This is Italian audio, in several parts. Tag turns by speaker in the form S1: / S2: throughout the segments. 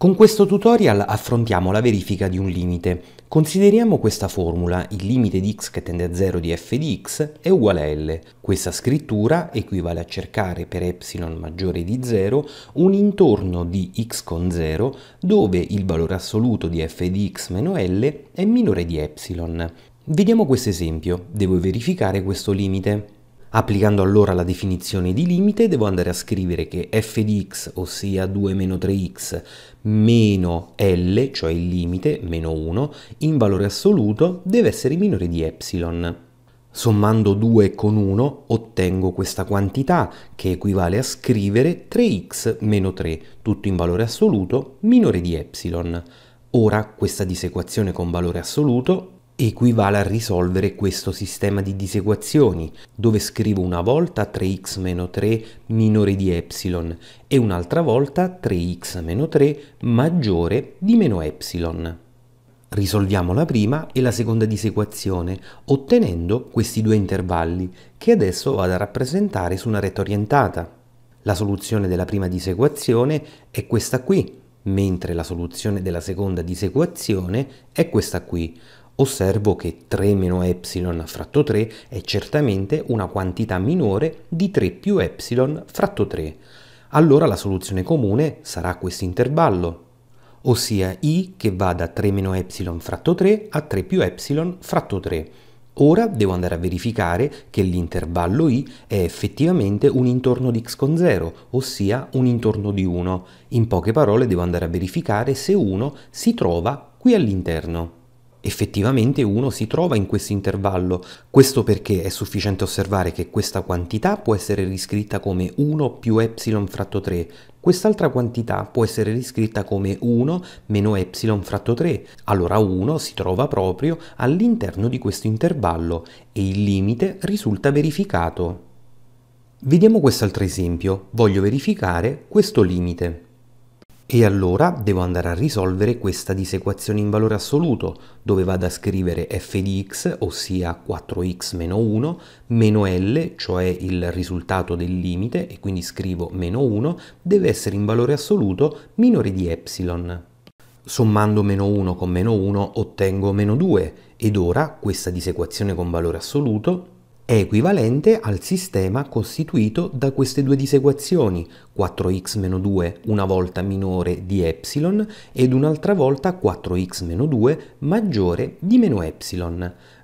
S1: Con questo tutorial affrontiamo la verifica di un limite. Consideriamo questa formula, il limite di x che tende a 0 di f di x è uguale a L. Questa scrittura equivale a cercare per epsilon maggiore di 0 un intorno di x con 0 dove il valore assoluto di f di x meno L è minore di epsilon. Vediamo questo esempio. Devo verificare questo limite. Applicando allora la definizione di limite devo andare a scrivere che f di x, ossia 2-3x, meno L, cioè il limite, meno 1, in valore assoluto deve essere minore di epsilon. Sommando 2 con 1 ottengo questa quantità che equivale a scrivere 3x meno 3, tutto in valore assoluto, minore di epsilon. Ora questa disequazione con valore assoluto equivale a risolvere questo sistema di disequazioni, dove scrivo una volta 3x 3 minore di epsilon e un'altra volta 3x 3 maggiore di meno epsilon. Risolviamo la prima e la seconda disequazione, ottenendo questi due intervalli, che adesso vado a rappresentare su una retta orientata. La soluzione della prima disequazione è questa qui, mentre la soluzione della seconda disequazione è questa qui, osservo che 3 meno epsilon fratto 3 è certamente una quantità minore di 3 più epsilon fratto 3. Allora la soluzione comune sarà questo intervallo, ossia i che va da 3 meno epsilon fratto 3 a 3 più epsilon fratto 3. Ora devo andare a verificare che l'intervallo i è effettivamente un intorno di x con 0, ossia un intorno di 1. In poche parole devo andare a verificare se 1 si trova qui all'interno effettivamente uno si trova in questo intervallo. Questo perché è sufficiente osservare che questa quantità può essere riscritta come 1 più epsilon fratto 3, quest'altra quantità può essere riscritta come 1 meno epsilon fratto 3. Allora 1 si trova proprio all'interno di questo intervallo e il limite risulta verificato. Vediamo quest'altro esempio. Voglio verificare questo limite. E allora devo andare a risolvere questa disequazione in valore assoluto, dove vado a scrivere f di x, ossia 4x meno 1, meno L, cioè il risultato del limite, e quindi scrivo meno 1, deve essere in valore assoluto minore di epsilon. Sommando meno 1 con meno 1 ottengo meno 2, ed ora questa disequazione con valore assoluto è equivalente al sistema costituito da queste due disequazioni, 4x-2 una volta minore di ε ed un'altra volta 4x-2 maggiore di meno ε.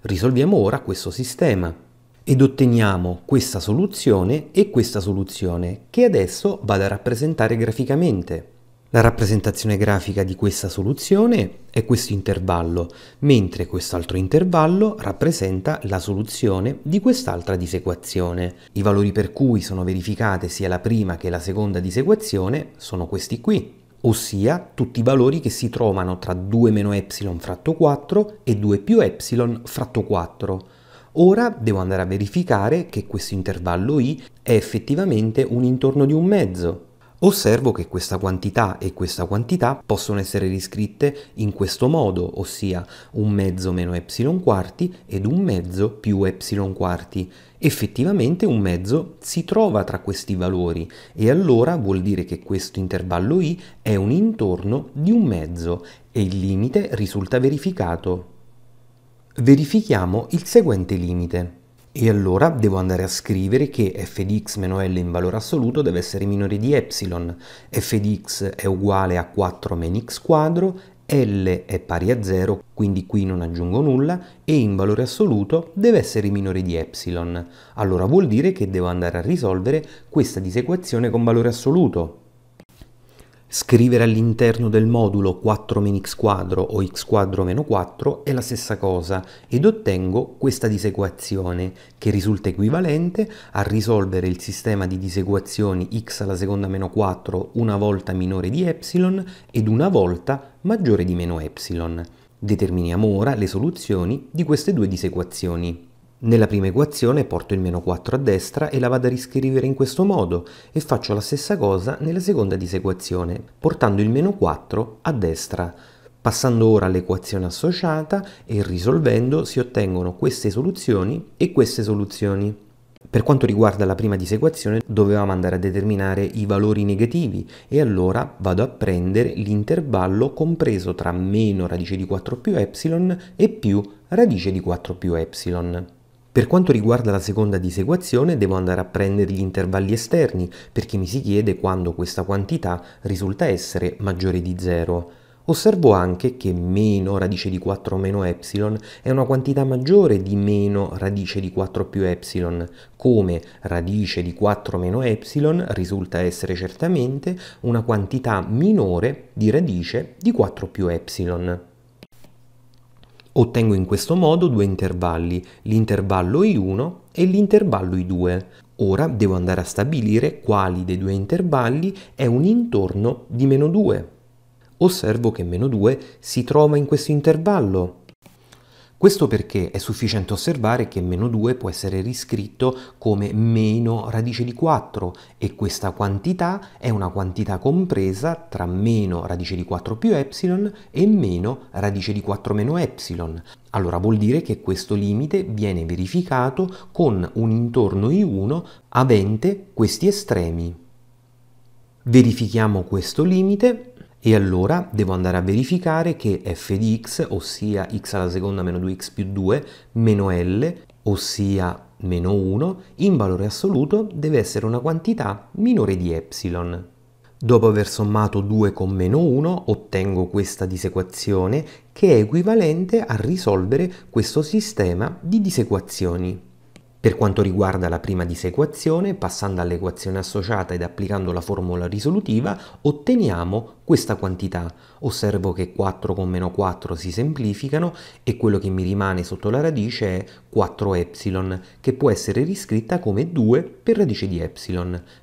S1: Risolviamo ora questo sistema ed otteniamo questa soluzione e questa soluzione che adesso vado a rappresentare graficamente. La rappresentazione grafica di questa soluzione è questo intervallo, mentre quest'altro intervallo rappresenta la soluzione di quest'altra disequazione. I valori per cui sono verificate sia la prima che la seconda disequazione sono questi qui, ossia tutti i valori che si trovano tra 2 meno e fratto 4 e 2 più e fratto 4. Ora devo andare a verificare che questo intervallo i è effettivamente un intorno di un mezzo, Osservo che questa quantità e questa quantità possono essere riscritte in questo modo, ossia un mezzo meno epsilon quarti ed un mezzo più epsilon quarti. Effettivamente un mezzo si trova tra questi valori e allora vuol dire che questo intervallo i è un intorno di un mezzo e il limite risulta verificato. Verifichiamo il seguente limite. E allora devo andare a scrivere che f di x meno l in valore assoluto deve essere minore di epsilon, f di x è uguale a 4 meno x quadro, L è pari a 0, quindi qui non aggiungo nulla, e in valore assoluto deve essere minore di epsilon. Allora vuol dire che devo andare a risolvere questa disequazione con valore assoluto. Scrivere all'interno del modulo 4 x quadro o x quadro meno 4 è la stessa cosa ed ottengo questa disequazione che risulta equivalente a risolvere il sistema di disequazioni x alla seconda meno 4 una volta minore di epsilon ed una volta maggiore di meno epsilon. Determiniamo ora le soluzioni di queste due disequazioni. Nella prima equazione porto il meno 4 a destra e la vado a riscrivere in questo modo e faccio la stessa cosa nella seconda disequazione, portando il meno 4 a destra. Passando ora all'equazione associata e risolvendo si ottengono queste soluzioni e queste soluzioni. Per quanto riguarda la prima disequazione dovevamo andare a determinare i valori negativi e allora vado a prendere l'intervallo compreso tra meno radice di 4 più epsilon e più radice di 4 più epsilon. Per quanto riguarda la seconda disequazione devo andare a prendere gli intervalli esterni perché mi si chiede quando questa quantità risulta essere maggiore di 0. Osservo anche che meno radice di 4 meno epsilon è una quantità maggiore di meno radice di 4 più epsilon, come radice di 4 meno epsilon risulta essere certamente una quantità minore di radice di 4 più epsilon. Ottengo in questo modo due intervalli, l'intervallo I1 e l'intervallo I2. Ora devo andare a stabilire quali dei due intervalli è un intorno di meno 2. Osservo che meno 2 si trova in questo intervallo, questo perché è sufficiente osservare che meno 2 può essere riscritto come meno radice di 4 e questa quantità è una quantità compresa tra meno radice di 4 più epsilon e meno radice di 4 meno epsilon. Allora vuol dire che questo limite viene verificato con un intorno I1 avente questi estremi. Verifichiamo questo limite e allora devo andare a verificare che f di x, ossia x alla seconda meno 2x più 2, meno l, ossia meno 1, in valore assoluto deve essere una quantità minore di epsilon. Dopo aver sommato 2 con meno 1 ottengo questa disequazione che è equivalente a risolvere questo sistema di disequazioni. Per quanto riguarda la prima disequazione, passando all'equazione associata ed applicando la formula risolutiva, otteniamo questa quantità. Osservo che 4 con meno 4 si semplificano e quello che mi rimane sotto la radice è 4ε, che può essere riscritta come 2 per radice di ε.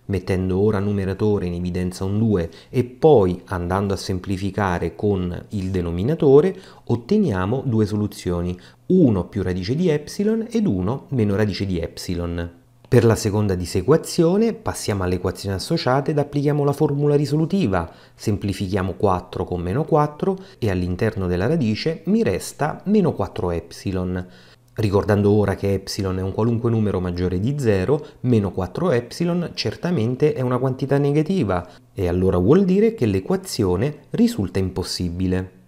S1: Mettendo ora numeratore in evidenza un 2 e poi andando a semplificare con il denominatore, otteniamo due soluzioni. 1 più radice di epsilon ed 1 meno radice di epsilon. Per la seconda disequazione passiamo alle equazioni associate ed applichiamo la formula risolutiva, semplifichiamo 4 con meno 4 e all'interno della radice mi resta meno 4 epsilon. Ricordando ora che epsilon è un qualunque numero maggiore di 0, meno 4 epsilon certamente è una quantità negativa e allora vuol dire che l'equazione risulta impossibile.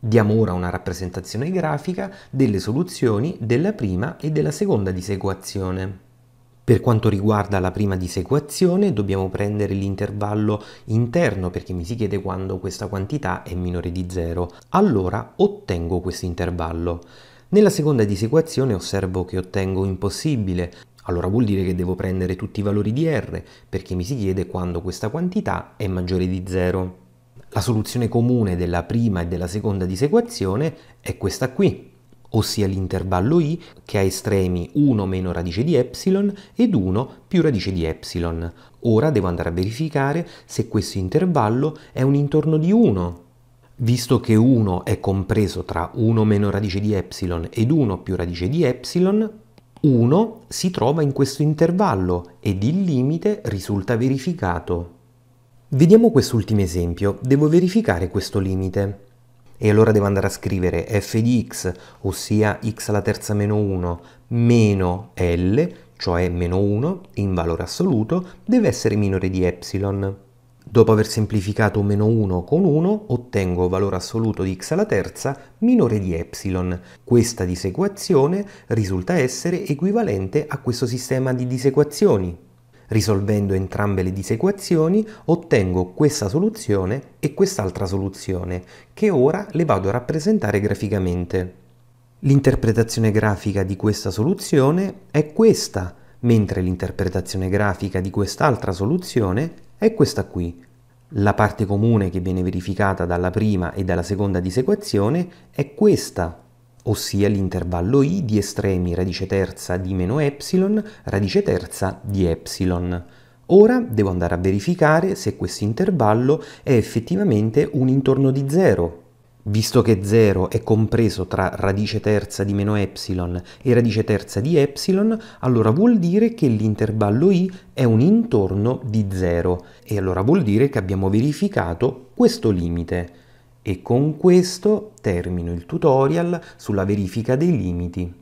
S1: Diamo ora una rappresentazione grafica delle soluzioni della prima e della seconda disequazione. Per quanto riguarda la prima disequazione dobbiamo prendere l'intervallo interno perché mi si chiede quando questa quantità è minore di 0. Allora ottengo questo intervallo. Nella seconda disequazione osservo che ottengo impossibile, allora vuol dire che devo prendere tutti i valori di r perché mi si chiede quando questa quantità è maggiore di 0. La soluzione comune della prima e della seconda disequazione è questa qui, ossia l'intervallo i che ha estremi 1 meno radice di epsilon ed 1 più radice di epsilon. Ora devo andare a verificare se questo intervallo è un intorno di 1. Visto che 1 è compreso tra 1 meno radice di epsilon ed 1 più radice di epsilon, 1 si trova in questo intervallo ed il limite risulta verificato. Vediamo quest'ultimo esempio, devo verificare questo limite. E allora devo andare a scrivere f di x, ossia x alla terza meno 1, meno l, cioè meno 1, in valore assoluto, deve essere minore di epsilon. Dopo aver semplificato meno 1 con 1, ottengo valore assoluto di x alla terza minore di epsilon. Questa disequazione risulta essere equivalente a questo sistema di disequazioni. Risolvendo entrambe le disequazioni ottengo questa soluzione e quest'altra soluzione, che ora le vado a rappresentare graficamente. L'interpretazione grafica di questa soluzione è questa, mentre l'interpretazione grafica di quest'altra soluzione è questa qui. La parte comune che viene verificata dalla prima e dalla seconda disequazione è questa, ossia l'intervallo i di estremi radice terza di meno ε radice terza di ε. Ora devo andare a verificare se questo intervallo è effettivamente un intorno di 0. Visto che 0 è compreso tra radice terza di meno ε e radice terza di ε, allora vuol dire che l'intervallo i è un intorno di 0 e allora vuol dire che abbiamo verificato questo limite. E con questo termino il tutorial sulla verifica dei limiti.